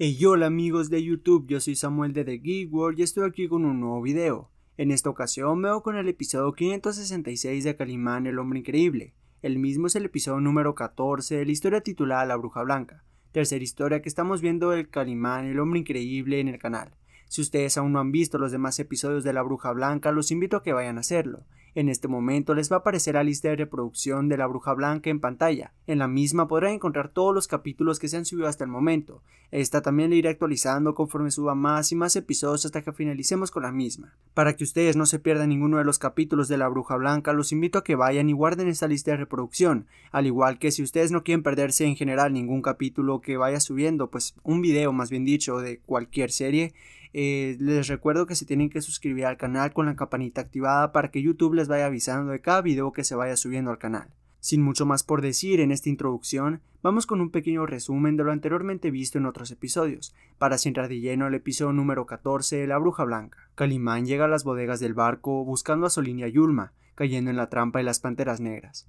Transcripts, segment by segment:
Hey, hola amigos de YouTube, yo soy Samuel de The Geek World y estoy aquí con un nuevo video. En esta ocasión me voy con el episodio 566 de Calimán el Hombre Increíble. El mismo es el episodio número 14 de la historia titulada La Bruja Blanca, tercera historia que estamos viendo del Calimán el Hombre Increíble en el canal. Si ustedes aún no han visto los demás episodios de La Bruja Blanca, los invito a que vayan a hacerlo. En este momento les va a aparecer la lista de reproducción de La Bruja Blanca en pantalla. En la misma podrán encontrar todos los capítulos que se han subido hasta el momento. Esta también la iré actualizando conforme suba más y más episodios hasta que finalicemos con la misma. Para que ustedes no se pierdan ninguno de los capítulos de La Bruja Blanca, los invito a que vayan y guarden esta lista de reproducción. Al igual que si ustedes no quieren perderse en general ningún capítulo que vaya subiendo, pues un video más bien dicho de cualquier serie, eh, les recuerdo que se tienen que suscribir al canal con la campanita activada para que YouTube les vaya avisando de cada video que se vaya subiendo al canal. Sin mucho más por decir en esta introducción, vamos con un pequeño resumen de lo anteriormente visto en otros episodios, para centrar de lleno el episodio número 14 La Bruja Blanca. Calimán llega a las bodegas del barco buscando a Solín y a Yulma, cayendo en la trampa de las panteras negras.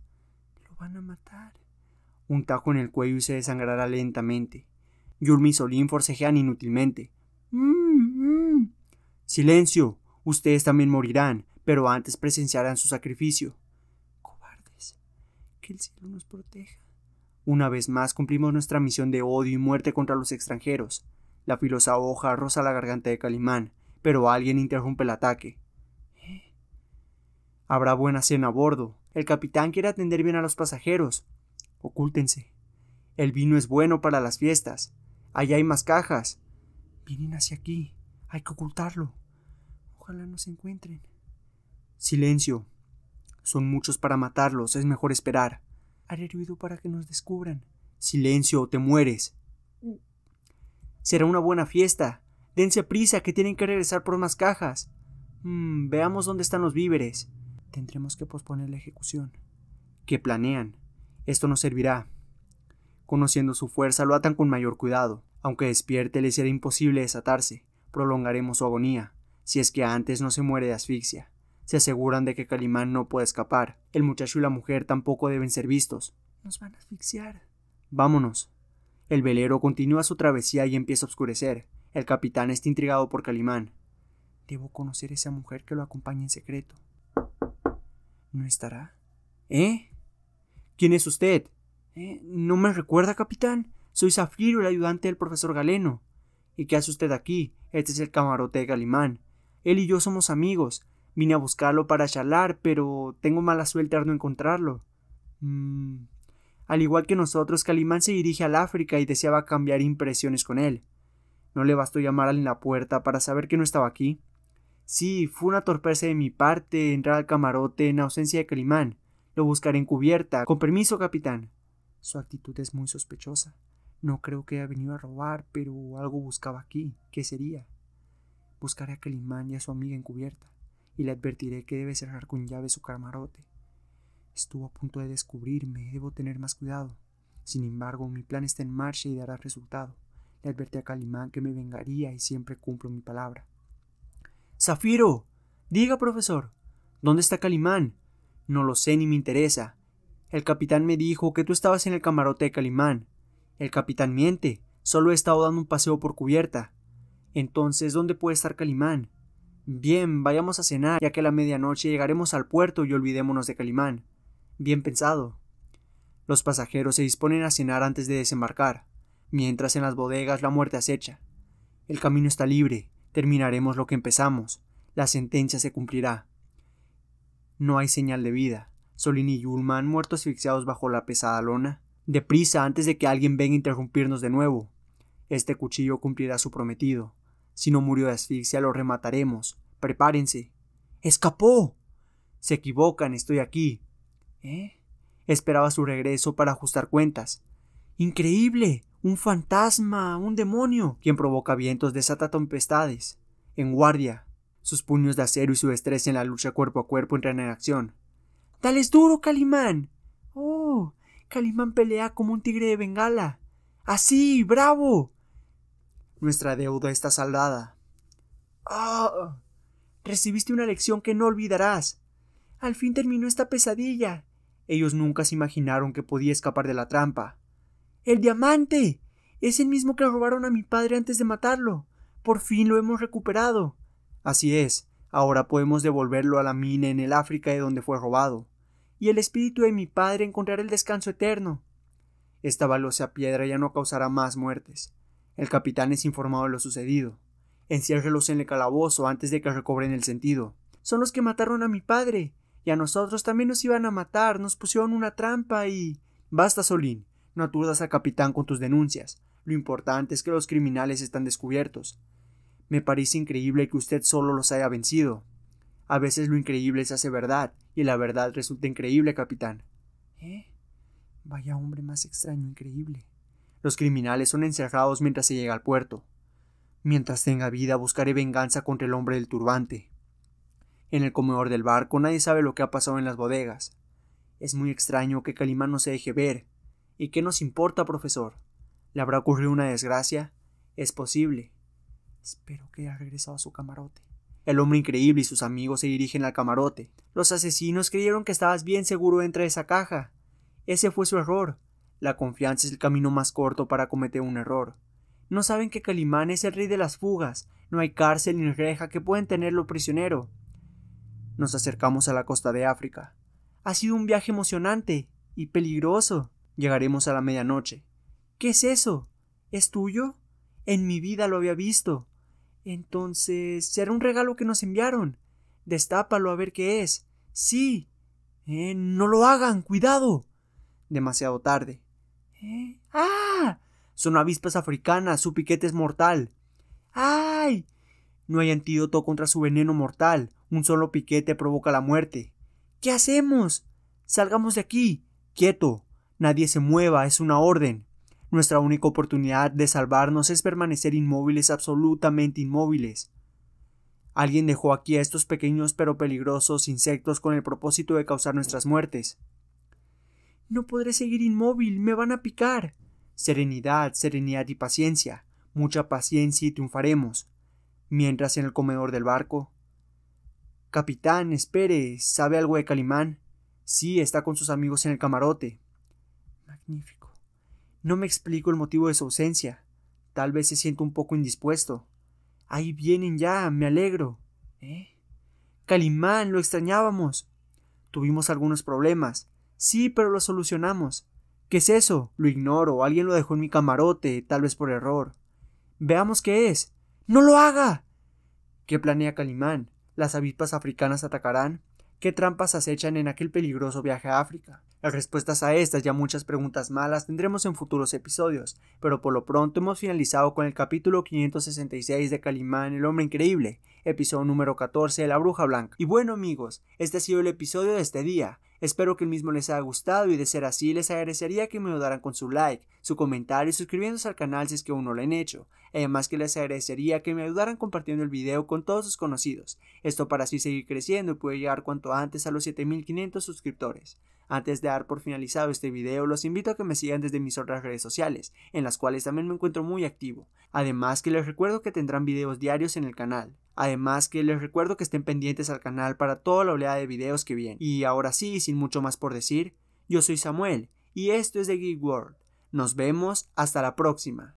Lo van a matar. Un tajo en el cuello y se desangrará lentamente. Yulma y Solín forcejean inútilmente, Silencio. Ustedes también morirán, pero antes presenciarán su sacrificio. Cobardes. Que el cielo nos proteja. Una vez más cumplimos nuestra misión de odio y muerte contra los extranjeros. La filosa hoja roza la garganta de Calimán, pero alguien interrumpe el ataque. ¿Eh? Habrá buena cena a bordo. El capitán quiere atender bien a los pasajeros. Ocúltense. El vino es bueno para las fiestas. Allá hay más cajas. Vienen hacia aquí. Hay que ocultarlo. Ojalá nos encuentren. Silencio. Son muchos para matarlos, es mejor esperar. Haré ruido para que nos descubran. Silencio, o te mueres. Será una buena fiesta. Dense prisa, que tienen que regresar por más cajas. Mm, veamos dónde están los víveres. Tendremos que posponer la ejecución. ¿Qué planean? Esto nos servirá. Conociendo su fuerza, lo atan con mayor cuidado. Aunque despierte, le será imposible desatarse. Prolongaremos su agonía si es que antes no se muere de asfixia. Se aseguran de que Calimán no puede escapar. El muchacho y la mujer tampoco deben ser vistos. Nos van a asfixiar. Vámonos. El velero continúa su travesía y empieza a oscurecer. El capitán está intrigado por Calimán. Debo conocer a esa mujer que lo acompaña en secreto. ¿No estará? ¿Eh? ¿Quién es usted? ¿Eh? ¿No me recuerda, capitán? Soy Zafiro, el ayudante del profesor Galeno. ¿Y qué hace usted aquí? Este es el camarote de Calimán él y yo somos amigos. Vine a buscarlo para charlar, pero tengo mala suerte al no encontrarlo. Mm. Al igual que nosotros, Calimán se dirige al África y deseaba cambiar impresiones con él. ¿No le bastó llamar en la puerta para saber que no estaba aquí? Sí, fue una torpeza de mi parte entrar al camarote en ausencia de Calimán. Lo buscaré encubierta. Con permiso, capitán. Su actitud es muy sospechosa. No creo que haya venido a robar, pero algo buscaba aquí. ¿Qué sería? Buscaré a Calimán y a su amiga encubierta, y le advertiré que debe cerrar con llave su camarote. Estuvo a punto de descubrirme, debo tener más cuidado. Sin embargo, mi plan está en marcha y dará resultado. Le advertí a Calimán que me vengaría y siempre cumplo mi palabra. Zafiro. Diga, profesor. ¿Dónde está Calimán? No lo sé ni me interesa. El capitán me dijo que tú estabas en el camarote de Calimán. El capitán miente. Solo he estado dando un paseo por cubierta. Entonces, ¿dónde puede estar Calimán? Bien, vayamos a cenar, ya que a la medianoche llegaremos al puerto y olvidémonos de Calimán. Bien pensado. Los pasajeros se disponen a cenar antes de desembarcar, mientras en las bodegas la muerte acecha. El camino está libre, terminaremos lo que empezamos, la sentencia se cumplirá. No hay señal de vida. solini y Ulman muertos asfixiados bajo la pesada lona. Deprisa, antes de que alguien venga a interrumpirnos de nuevo. Este cuchillo cumplirá su prometido. Si no murió de asfixia, lo remataremos. Prepárense. ¡Escapó! Se equivocan, estoy aquí. ¿Eh? Esperaba su regreso para ajustar cuentas. ¡Increíble! ¡Un fantasma! ¡Un demonio! Quien provoca vientos desata tempestades. En guardia. Sus puños de acero y su destreza en la lucha cuerpo a cuerpo entran en acción. es duro, Calimán! ¡Oh! Calimán pelea como un tigre de Bengala. ¡Así! ¡Bravo! Nuestra deuda está saldada. ¡Oh! Recibiste una lección que no olvidarás. Al fin terminó esta pesadilla. Ellos nunca se imaginaron que podía escapar de la trampa. ¡El diamante! Es el mismo que robaron a mi padre antes de matarlo. Por fin lo hemos recuperado. Así es, ahora podemos devolverlo a la mina en el África de donde fue robado. Y el espíritu de mi padre encontrará el descanso eterno. Esta valiosa piedra ya no causará más muertes. El capitán es informado de lo sucedido. Enciérrelos en el calabozo antes de que recobren el sentido. Son los que mataron a mi padre. Y a nosotros también nos iban a matar. Nos pusieron una trampa y. Basta, Solín. No aturdas al capitán con tus denuncias. Lo importante es que los criminales están descubiertos. Me parece increíble que usted solo los haya vencido. A veces lo increíble se hace verdad, y la verdad resulta increíble, capitán. ¿Eh? Vaya hombre más extraño, increíble. Los criminales son encerrados mientras se llega al puerto. Mientras tenga vida buscaré venganza contra el hombre del turbante. En el comedor del barco nadie sabe lo que ha pasado en las bodegas. Es muy extraño que Calimán no se deje ver. ¿Y qué nos importa, profesor? ¿Le habrá ocurrido una desgracia? Es posible. Espero que haya regresado a su camarote. El hombre increíble y sus amigos se dirigen al camarote. Los asesinos creyeron que estabas bien seguro dentro de esa caja. Ese fue su error. La confianza es el camino más corto para cometer un error. No saben que Calimán es el rey de las fugas, no hay cárcel ni reja que pueden tenerlo prisionero. Nos acercamos a la costa de África. Ha sido un viaje emocionante y peligroso. Llegaremos a la medianoche. ¿Qué es eso? ¿Es tuyo? En mi vida lo había visto. Entonces, será un regalo que nos enviaron. Destápalo a ver qué es. Sí. Eh, no lo hagan, cuidado. Demasiado tarde. ¿Eh? ¡Ah! Son avispas africanas, su piquete es mortal. ¡Ay! No hay antídoto contra su veneno mortal. Un solo piquete provoca la muerte. ¿Qué hacemos? Salgamos de aquí. Quieto. Nadie se mueva, es una orden. Nuestra única oportunidad de salvarnos es permanecer inmóviles, absolutamente inmóviles. Alguien dejó aquí a estos pequeños pero peligrosos insectos con el propósito de causar nuestras muertes. No podré seguir inmóvil, me van a picar. Serenidad, serenidad y paciencia, mucha paciencia y triunfaremos. Mientras en el comedor del barco. Capitán, espere, ¿sabe algo de Calimán? Sí, está con sus amigos en el camarote. Magnífico. No me explico el motivo de su ausencia. Tal vez se siente un poco indispuesto. Ahí vienen ya, me alegro. ¿Eh? Calimán, lo extrañábamos. Tuvimos algunos problemas. Sí, pero lo solucionamos. ¿Qué es eso? Lo ignoro. Alguien lo dejó en mi camarote, tal vez por error. Veamos qué es. ¡No lo haga! ¿Qué planea Calimán? ¿Las avispas africanas atacarán? ¿Qué trampas acechan en aquel peligroso viaje a África? Las respuestas a estas y a muchas preguntas malas tendremos en futuros episodios, pero por lo pronto hemos finalizado con el capítulo 566 de Calimán el Hombre Increíble, episodio número 14 La Bruja Blanca. Y bueno amigos, este ha sido el episodio de este día. Espero que el mismo les haya gustado y de ser así les agradecería que me ayudaran con su like, su comentario y suscribiéndose al canal si es que aún no lo han hecho. Además que les agradecería que me ayudaran compartiendo el video con todos sus conocidos, esto para así seguir creciendo y poder llegar cuanto antes a los 7500 suscriptores. Antes de dar por finalizado este video, los invito a que me sigan desde mis otras redes sociales, en las cuales también me encuentro muy activo. Además que les recuerdo que tendrán videos diarios en el canal. Además que les recuerdo que estén pendientes al canal para toda la oleada de videos que vienen. Y ahora sí, sin mucho más por decir, yo soy Samuel y esto es The Geek World. Nos vemos hasta la próxima.